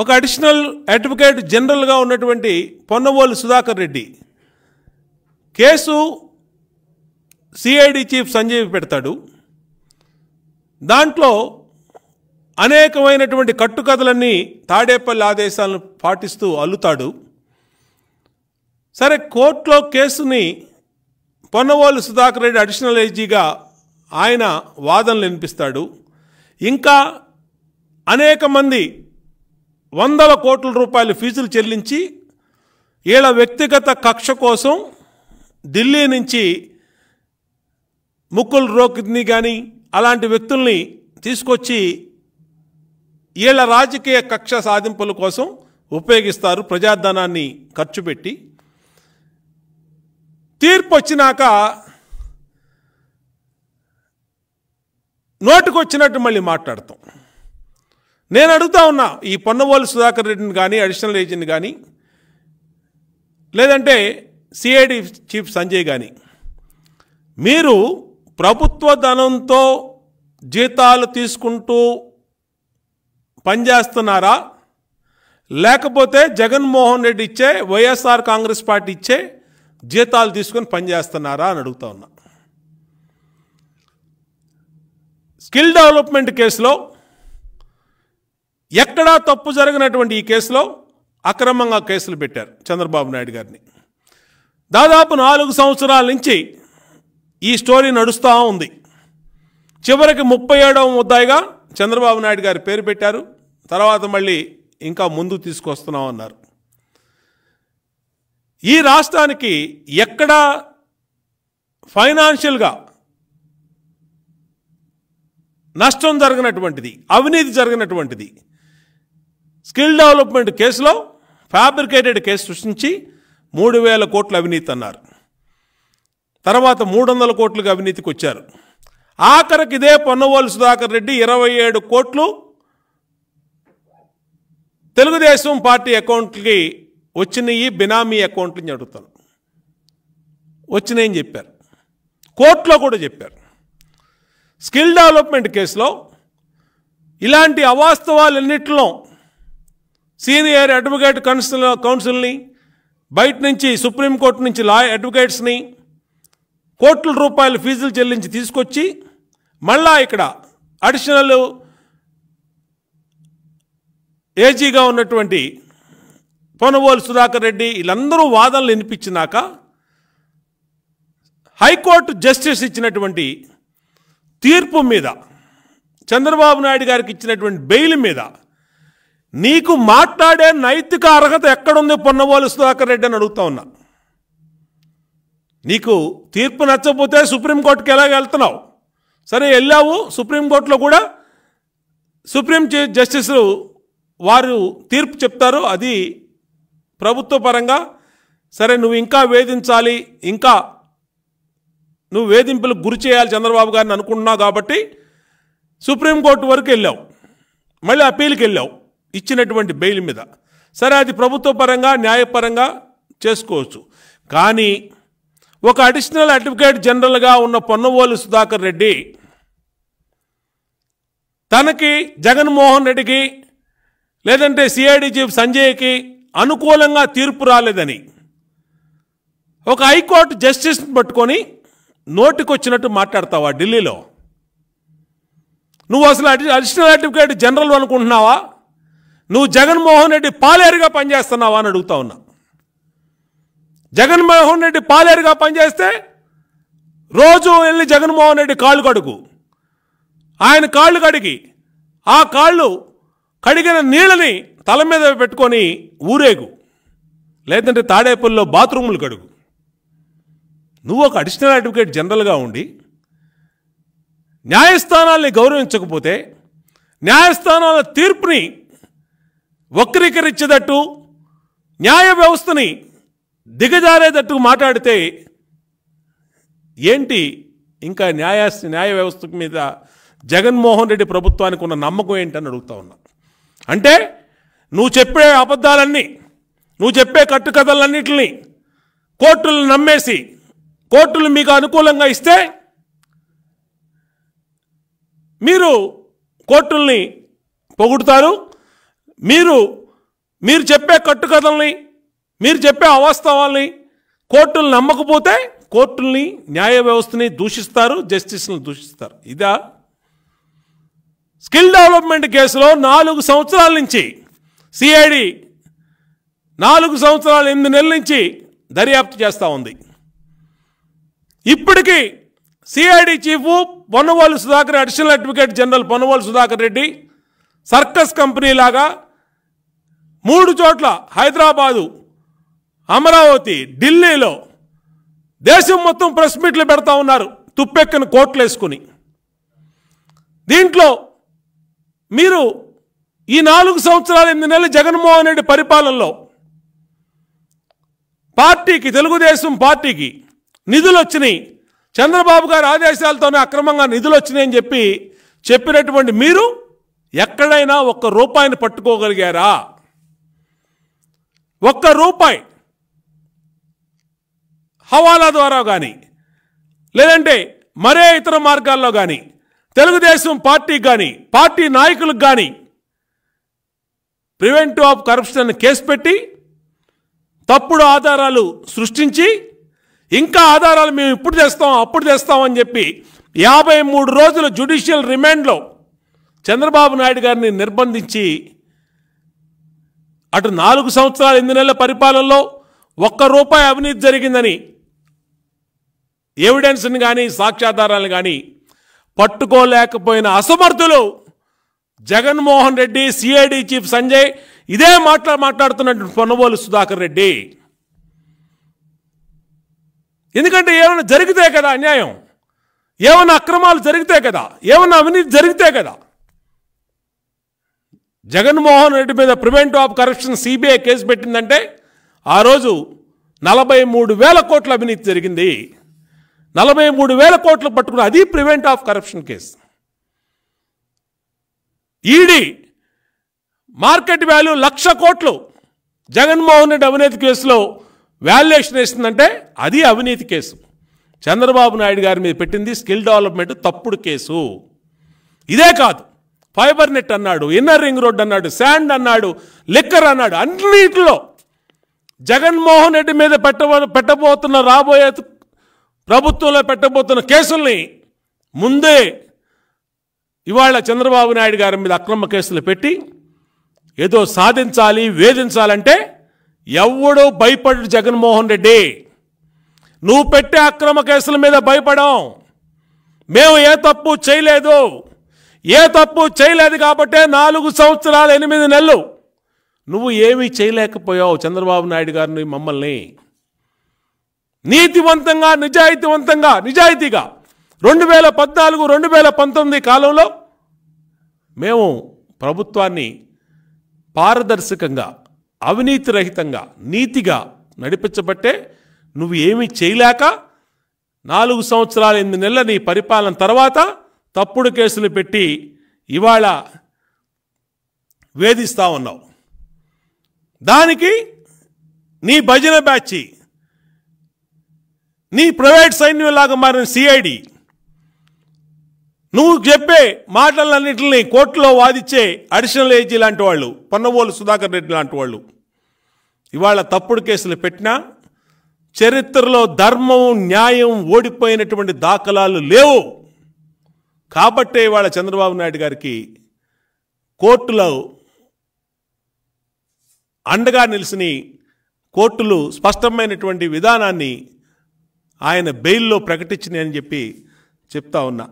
ఒక additional advocate జనరల్గా ఉన్నటువంటి Ponnavolu Sudhakar Reddy case CID chief Sanjay పెడతాడు దాంట్లో అనేకమైనటువంటి కట్టుకథలన్నీ తాడేపల్లి ఆదేశాలను పాటిస్తూ అల్లుతాడు సరే కోర్టులో కేసుని పొన్నవోలు సుధాకర్ రెడ్డి అడిషనల్ ఐజీగా ఆయన వాదనలు వినిపిస్తాడు ఇంకా అనేక మంది వందల కోట్ల రూపాయలు ఫీజులు చెల్లించి వీళ్ళ వ్యక్తిగత కక్ష కోసం ఢిల్లీ నుంచి ముక్కుల్ రోకిని కానీ అలాంటి వ్యక్తుల్ని తీసుకొచ్చి ఈళ్ళ రాజకీయ కక్ష సాధింపుల కోసం ఉపయోగిస్తారు ప్రజాధనాన్ని ఖర్చు పెట్టి తీర్పు వచ్చినాక నోటుకొచ్చినట్టు మళ్ళీ మాట్లాడతాం నేను అడుగుతా ఉన్నా ఈ పొన్నవోలు సుధాకర్ రెడ్డిని కానీ అడిషనల్ ఏజెంట్ని కానీ లేదంటే సిఐడి చీఫ్ సంజయ్ కానీ మీరు ప్రభుత్వ ధనంతో జీతాలు తీసుకుంటూ పనిచేస్తున్నారా లేకపోతే జగన్మోహన్ రెడ్డి ఇచ్చే వైఎస్ఆర్ కాంగ్రెస్ పార్టీ ఇచ్చే జీతాలు తీసుకొని పనిచేస్తున్నారా అని అడుగుతా ఉన్నా స్కిల్ డెవలప్మెంట్ కేసులో ఎక్కడా తప్పు జరిగినటువంటి ఈ కేసులో అక్రమంగా కేసులు పెట్టారు చంద్రబాబు నాయుడు గారిని దాదాపు నాలుగు సంవత్సరాల నుంచి ఈ స్టోరీ నడుస్తూ ఉంది చివరికి ముప్పై ఏడవ ముద్దాయిగా చంద్రబాబు నాయుడు గారి పేరు పెట్టారు తర్వాత మళ్ళీ ఇంకా ముందు తీసుకొస్తున్నాం అన్నారు ఈ రాష్ట్రానికి ఎక్కడా ఫైనాన్షియల్గా నష్టం జరిగినటువంటిది అవినీతి జరిగినటువంటిది స్కిల్ డెవలప్మెంట్ కేసులో ఫ్యాబ్రికేటెడ్ కేసు సృష్టించి మూడు వేల కోట్ల అవినీతి అన్నారు తర్వాత మూడు వందల కోట్లుగా అవినీతికి వచ్చారు ఆఖరికి ఇదే పొన్నవోలు సుధాకర్ రెడ్డి ఇరవై ఏడు కోట్లు తెలుగుదేశం పార్టీ అకౌంట్కి వచ్చినాయి బినామీ అకౌంట్లు అడుగుతాను వచ్చినాయని చెప్పారు కోర్టులో కూడా చెప్పారు స్కిల్ డెవలప్మెంట్ కేసులో ఇలాంటి అవాస్తవాలన్నింటిలో సీనియర్ అడ్వకేట్ కౌన్సిల్ కౌన్సిల్ని బయట నుంచి సుప్రీంకోర్టు నుంచి లా అడ్వకేట్స్ని కోట్ల రూపాయల ఫీజులు చెల్లించి తీసుకొచ్చి మళ్ళా ఇక్కడ అడిషనల్ ఏజీగా ఉన్నటువంటి పొనవోలు సుధాకర్ రెడ్డి వీళ్ళందరూ వాదనలు వినిపించినాక హైకోర్టు జస్టిస్ ఇచ్చినటువంటి తీర్పు మీద చంద్రబాబు నాయుడు గారికి ఇచ్చినటువంటి బెయిల్ మీద నీకు మాట్లాడే నైతిక అర్హత ఎక్కడుంది పొన్నవోలు సుధాకర్ రెడ్డి అని అడుగుతా ఉన్నా నీకు తీర్పు నచ్చకపోతే సుప్రీంకోర్టుకి ఎలాగ వెళ్తున్నావు సరే వెళ్ళావు సుప్రీంకోర్టులో కూడా సుప్రీం జస్టిస్ వారు తీర్పు చెప్తారు అది ప్రభుత్వ పరంగా సరే నువ్వు ఇంకా వేధించాలి ఇంకా నువ్వు వేధింపులకు గురి చేయాలి చంద్రబాబు గారిని అనుకుంటున్నావు కాబట్టి సుప్రీంకోర్టు వరకు వెళ్ళావు మళ్ళీ అప్పీల్కి వెళ్ళావు ఇచ్చినటువంటి బెయిల్ మీద సరే అది ప్రభుత్వ పరంగా న్యాయపరంగా చేసుకోవచ్చు కానీ ఒక అడిషనల్ అడ్వకేట్ జనరల్గా ఉన్న పొన్నవోలు సుధాకర్ రెడ్డి తనకి జగన్మోహన్ రెడ్డికి లేదంటే సిఐడి చీఫ్ సంజయ్కి అనుకూలంగా తీర్పు రాలేదని ఒక హైకోర్టు జస్టిస్ని పట్టుకొని నోటికొచ్చినట్టు మాట్లాడతావా ఢిల్లీలో నువ్వు అసలు అడిషనల్ అడ్వకేట్ జనరల్ అనుకుంటున్నావా నువ్వు జగన్మోహన్ రెడ్డి పాలేరుగా పనిచేస్తున్నావా అని అడుగుతా ఉన్నా జగన్మోహన్ రెడ్డి పాలేరుగా పనిచేస్తే రోజు వెళ్ళి జగన్మోహన్ రెడ్డి కాళ్ళు కడుగు ఆయన కాళ్ళు కడిగి ఆ కాళ్ళు కడిగిన నీళ్ళని తల మీద పెట్టుకొని ఊరేగు లేదంటే తాడేపల్లిలో బాత్రూములు కడుగు నువ్వు ఒక అడిషనల్ అడ్వకేట్ జనరల్గా ఉండి న్యాయస్థానాల్ని గౌరవించకపోతే న్యాయస్థానాల తీర్పుని వక్రీకరించేటట్టు న్యాయ వ్యవస్థని దిగజారేటట్టు మాట్లాడితే ఏంటి ఇంకా న్యాయ న్యాయ వ్యవస్థ మీద జగన్మోహన్ రెడ్డి ప్రభుత్వానికి ఉన్న నమ్మకం ఏంటని అడుగుతా ఉన్నా అంటే నువ్వు చెప్పే అబద్ధాలన్నీ నువ్వు చెప్పే కట్టుకథలన్నింటినీ కోర్టులు నమ్మేసి కోర్టులు మీకు అనుకూలంగా ఇస్తే మీరు కోర్టుల్ని పొగుడుతారు మీరు మీరు చెప్పే కట్టుకథల్ని మీరు చెప్పే అవాస్తవాల్ని కోర్టులు నమ్మకపోతే కోర్టుల్ని న్యాయ వ్యవస్థని దూషిస్తారు జస్టిస్ని దూషిస్తారు ఇదా స్కిల్ డెవలప్మెంట్ కేసులో నాలుగు సంవత్సరాల నుంచి సిఐడి నాలుగు సంవత్సరాలు ఎనిమిది నెలల నుంచి దర్యాప్తు చేస్తూ ఉంది ఇప్పటికీ CID chief Ponnavolu Sudhakar additional advocate general Ponnavolu Sudhakar Reddy circus company లాగా మూడు చోట్ల హైదరాబాదు అమరావతి ఢిల్లీలో దేశం మొత్తం ప్రెస్ మీట్లు పెడతా ఉన్నారు తుప్పెక్కని కోట్లు వేసుకుని దీంట్లో మీరు ఈ నాలుగు సంవత్సరాలు ఎనిమిది నెలలు జగన్మోహన్ రెడ్డి పరిపాలనలో పార్టీకి తెలుగుదేశం పార్టీకి నిధులు వచ్చినాయి చంద్రబాబు గారి ఆదేశాలతోనే అక్రమంగా నిధులు వచ్చినాయని చెప్పి చెప్పినటువంటి మీరు ఎక్కడైనా ఒక్క రూపాయిని పట్టుకోగలిగారా ఒక్క రూపాయి హవాలా ద్వారా కానీ లేదంటే మరే ఇతర మార్గాల్లో కానీ తెలుగుదేశం పార్టీకి కానీ పార్టీ నాయకులకు కానీ ప్రివెంటివ్ ఆఫ్ కరప్షన్ అని కేసు పెట్టి తప్పుడు ఆధారాలు సృష్టించి ఇంకా ఆధారాలు మేము ఇప్పుడు తెస్తాం అప్పుడు తెస్తామని చెప్పి యాభై మూడు రోజుల జ్యుడిషియల్ రిమాండ్లో చంద్రబాబు నాయుడు గారిని నిర్బంధించి అటు నాలుగు సంవత్సరాలు ఎనిమిది నెలల పరిపాలనలో ఒక్క రూపాయి అవినీతి జరిగిందని ఎవిడెన్స్ని కానీ సాక్ష్యాధారాలను కానీ పట్టుకోలేకపోయిన అసమర్థులు జగన్మోహన్ రెడ్డి సిఐడి చీఫ్ సంజయ్ ఇదే మాట్లా మాట్లాడుతున్నట్టు పొన్నబోలు సుధాకర్ రెడ్డి ఎందుకంటే ఏమైనా జరిగితే కదా అన్యాయం ఏమైనా అక్రమాలు జరిగితే కదా ఏమైనా అవినీతి జరిగితే కదా జగన్మోహన్ రెడ్డి మీద prevent of corruption CBI case పెట్టిందంటే ఆ రోజు నలభై మూడు వేల కోట్ల అవినీతి జరిగింది నలభై మూడు వేల కోట్లు పట్టుకున్న అది prevent of corruption case ED market value lakh కోట్లు జగన్మోహన్ రెడ్డి అవినీతి కేసులో వాల్యుయేషన్ వేసిందంటే అది అవినీతి కేసు చంద్రబాబు నాయుడు గారి మీద పెట్టింది స్కిల్ డెవలప్మెంట్ తప్పుడు కేసు ఇదే కాదు ఫైబర్ నెట్ అన్నాడు ఇన్నర్ రింగ్ రోడ్ అన్నాడు శాండ్ అన్నాడు లిక్కర్ అన్నాడు అన్నిటిలో జగన్మోహన్ రెడ్డి మీద పెట్టబో పెట్టబోతున్న రాబోయే ప్రభుత్వంలో పెట్టబోతున్న కేసుల్ని ముందే ఇవాళ చంద్రబాబు నాయుడు గారి మీద అక్రమ కేసులు పెట్టి ఏదో సాధించాలి వేధించాలంటే ఎవడో భయపడు జగన్మోహన్ రెడ్డి నువ్వు పెట్టే అక్రమ కేసుల మీద భయపడం మేము ఏ తప్పు చేయలేదు ఏ తప్పు చేయలేదు కాబట్టే నాలుగు సంవత్సరాలు ఎనిమిది నెలలు నువ్వు ఏమీ చేయలేకపోయావు చంద్రబాబు నాయుడు గారిని మమ్మల్ని నీతివంతంగా నిజాయితీవంతంగా నిజాయితీగా రెండు వేల పద్నాలుగు రెండు వేల పంతొమ్మిది కాలంలో మేము ప్రభుత్వాన్ని పారదర్శకంగా అవినీతి రహితంగా నీతిగా నడిపించబట్టే నువ్వు ఏమీ చేయలేక నాలుగు సంవత్సరాలు ఎనిమిది నెలల నీ పరిపాలన తర్వాత తప్పుడు కేసులు పెట్టి ఇవాళ వేధిస్తూ ఉన్నావు దానికి నీ భజన బ్యాచి నీ ప్రైవేట్ సైన్యంలాగా మారిన సిఐడి నువ్వు చెప్పే మాటలన్నింటినీ కోర్టులో వాదిచ్చే అడిషనల్ ఏజీ లాంటి వాళ్ళు పొన్నవోలు సుధాకర్ రెడ్డి లాంటి వాళ్ళు ఇవాళ తప్పుడు కేసులు పెట్టినా చరిత్రలో ధర్మం న్యాయం ఓడిపోయినటువంటి దాఖలాలు లేవు కాబట్టే ఇవాళ చంద్రబాబు నాయుడు గారికి కోర్టులో అండగా నిలిచిని కోర్టులు స్పష్టమైనటువంటి విధానాన్ని ఆయన బెయిల్లో ప్రకటించినాయని చెప్పి చెప్తా ఉన్నా